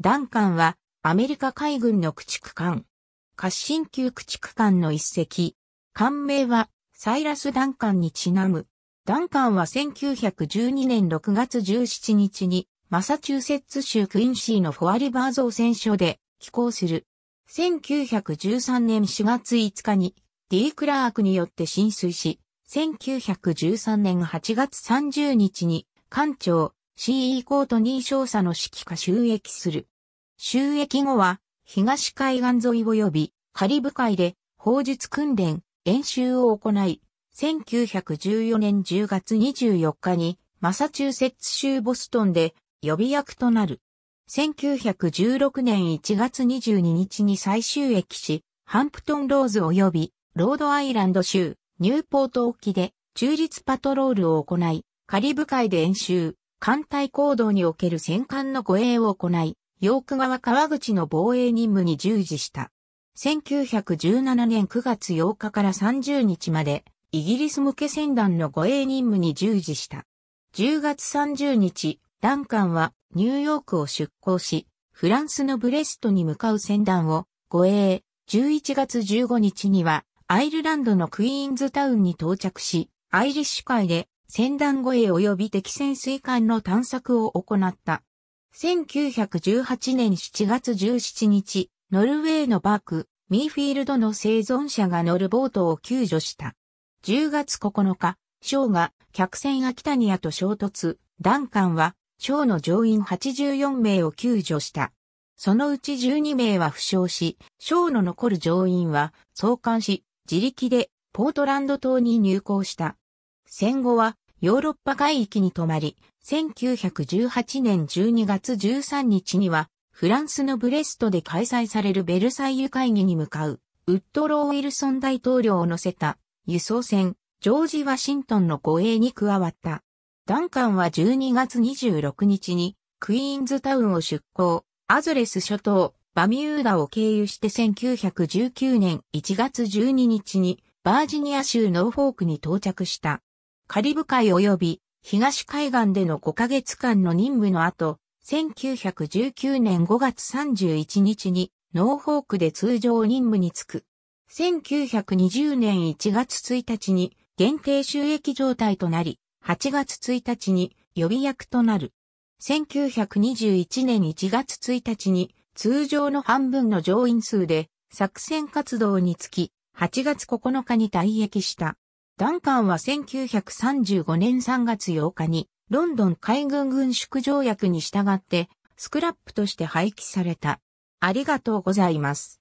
ダンカンは、アメリカ海軍の駆逐艦。褐進級駆逐艦の一隻。艦名は、サイラス・ダンカンにちなむ。ダンカンは1912年6月17日に、マサチューセッツ州クインシーのフォアリバー造船所で寄港する。1913年4月5日に、D クラークによって浸水し、1913年8月30日に、艦長、CE コート認証者の指揮下収益する。収益後は、東海岸沿い及び、カリブ海で、砲術訓練、演習を行い、1914年10月24日に、マサチューセッツ州ボストンで、予備役となる。1916年1月22日に再収益し、ハンプトンローズ及び、ロードアイランド州、ニューポート沖で、中立パトロールを行い、カリブ海で演習、艦隊行動における戦艦の護衛を行い、ヨーク川川口の防衛任務に従事した。1917年9月8日から30日まで、イギリス向け船団の護衛任務に従事した。10月30日、ダンカンはニューヨークを出港し、フランスのブレストに向かう船団を護衛、11月15日にはアイルランドのクイーンズタウンに到着し、アイリッシュ海で船団護衛及び敵潜水艦の探索を行った。1918年7月17日、ノルウェーのバーク、ミーフィールドの生存者が乗るボートを救助した。10月9日、ショーが客船アキタニアと衝突、ダンカンはショーの乗員84名を救助した。そのうち12名は負傷し、ショーの残る乗員は送還し、自力でポートランド島に入港した。戦後はヨーロッパ海域に泊まり、1918年12月13日には、フランスのブレストで開催されるベルサイユ会議に向かう、ウッドロー・ウィルソン大統領を乗せた輸送船、ジョージ・ワシントンの護衛に加わった。ダンカンは12月26日に、クイーンズタウンを出港、アゾレス諸島、バミューダを経由して1919年1月12日に、バージニア州ノーフォークに到着した。カリブ海及び東海岸での5ヶ月間の任務の後、1919年5月31日にノーホークで通常任務に就く。1920年1月1日に限定収益状態となり、8月1日に予備役となる。1921年1月1日に通常の半分の乗員数で作戦活動につき、8月9日に退役した。ダンカンは1935年3月8日にロンドン海軍軍縮条約に従ってスクラップとして廃棄された。ありがとうございます。